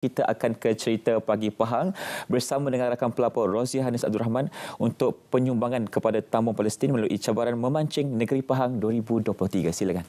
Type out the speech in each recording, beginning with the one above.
kita akan ke cerita pagi Pahang bersama dengan rakan pelapor Rozi Hanis Abdul Rahman untuk penyumbangan kepada tamu Palestin melalui cabaran memancing negeri Pahang 2023 silakan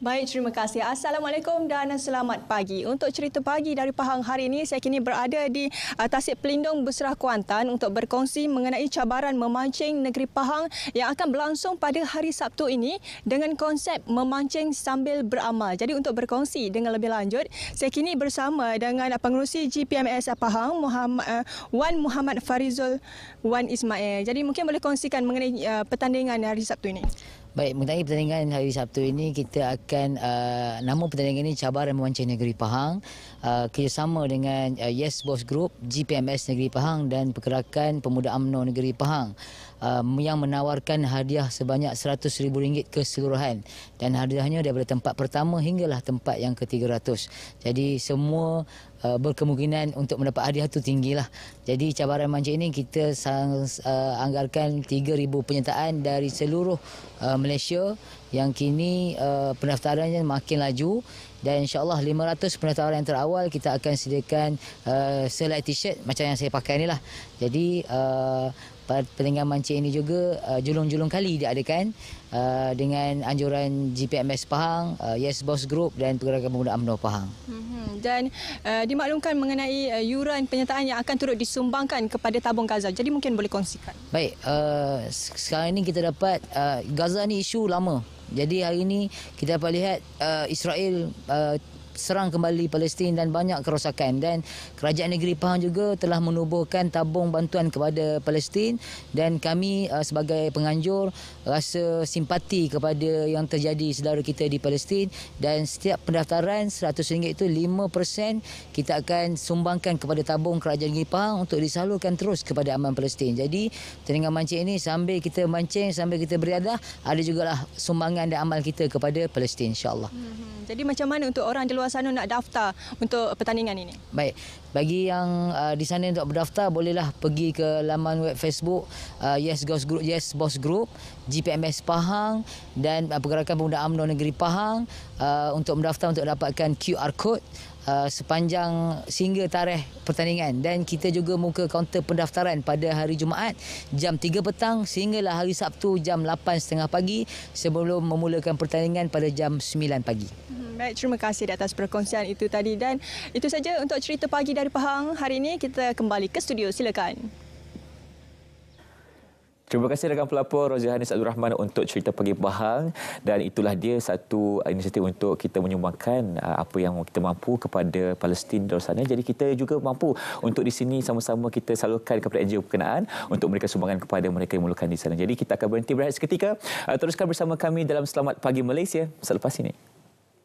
Baik, terima kasih. Assalamualaikum dan selamat pagi. Untuk cerita pagi dari Pahang hari ini, saya kini berada di uh, Tasik Pelindung Berserah Kuantan untuk berkongsi mengenai cabaran memancing negeri Pahang yang akan berlangsung pada hari Sabtu ini dengan konsep memancing sambil beramal. Jadi untuk berkongsi dengan lebih lanjut, saya kini bersama dengan pengurusi GPMS Pahang, Muhammad, uh, Wan Muhammad Farizul Wan Ismail. Jadi mungkin boleh kongsikan mengenai uh, pertandingan hari Sabtu ini. Baik, mengenai pertandingan hari Sabtu ini, kita akan, uh, nama pertandingan ini Cabaran Memancing Negeri Pahang, uh, kerjasama dengan uh, Yes Boss Group, GPMS Negeri Pahang dan Pergerakan Pemuda UMNO Negeri Pahang uh, yang menawarkan hadiah sebanyak RM100,000 keseluruhan dan hadiahnya daripada tempat pertama hinggalah tempat yang ke-300. Jadi semua uh, berkemungkinan untuk mendapat hadiah tu tinggilah. Jadi cabaran manja ini kita sang, uh, anggarkan 3000 penyertaan dari seluruh uh, Malaysia yang kini uh, pendaftarannya makin laju dan insyaallah 500 pendaftaran yang terawal kita akan sediakan uh, selai t-shirt macam yang saya pakai lah. Jadi uh, pertandingan mancing ini juga uh, julung-julung kali diadakan uh, dengan anjuran GPMS Pahang, uh, Yes Boss Group dan Pergerakan Pemuda UMNO Pahang. Mhm. Dan uh, dimaklumkan mengenai uh, yuran penyertaan yang akan turut disumbangkan kepada tabung Gaza. Jadi mungkin boleh kongsikan. Baik, uh, sekarang ini kita dapat uh, Gaza ni isu lama. Jadi hari ini kita dapat lihat uh, Israel uh, serang kembali Palestin dan banyak kerosakan dan kerajaan negeri Pahang juga telah menubuhkan tabung bantuan kepada Palestin dan kami uh, sebagai penganjur rasa simpati kepada yang terjadi saudara kita di Palestin dan setiap pendaftaran RM100 itu 5% kita akan sumbangkan kepada tabung kerajaan negeri Pahang untuk disalurkan terus kepada aman Palestin. Jadi dengan mancing ini sambil kita mancing sambil kita beriadah ada jugalah sumbangan dan amal kita kepada Palestin Insyaallah. Hmm, hmm. jadi macam mana untuk orang di luar sana nak daftar untuk pertandingan ini. Baik. Bagi yang uh, di sana untuk berdaftar bolehlah pergi ke laman web Facebook uh, Yes Boss Group, Yes Boss Group, GPMS Pahang dan uh, Pergerakan Pemuda UMNO Negeri Pahang uh, untuk mendaftar untuk dapatkan QR code. Uh, sepanjang sehingga tarikh pertandingan dan kita juga muka kaunter pendaftaran pada hari Jumaat jam 3 petang sehinggalah hari Sabtu jam 8.30 pagi sebelum memulakan pertandingan pada jam 9 pagi. Baik, terima kasih di atas perkongsian itu tadi dan itu saja untuk cerita pagi dari Pahang. Hari ini kita kembali ke studio. Silakan. Terima kasih dengan pelapor Rozihanis Abdul Rahman untuk cerita pagi Pahang dan itulah dia satu uh, inisiatif untuk kita menyumbangkan uh, apa yang kita mampu kepada Palestin di sana. Jadi kita juga mampu untuk di sini sama-sama kita salurkan kepada NGO berkenaan untuk mereka sumbangan kepada mereka yang memerlukan di sana. Jadi kita akan berhenti berhenti seketika. Uh, teruskan bersama kami dalam Selamat Pagi Malaysia selepas ini.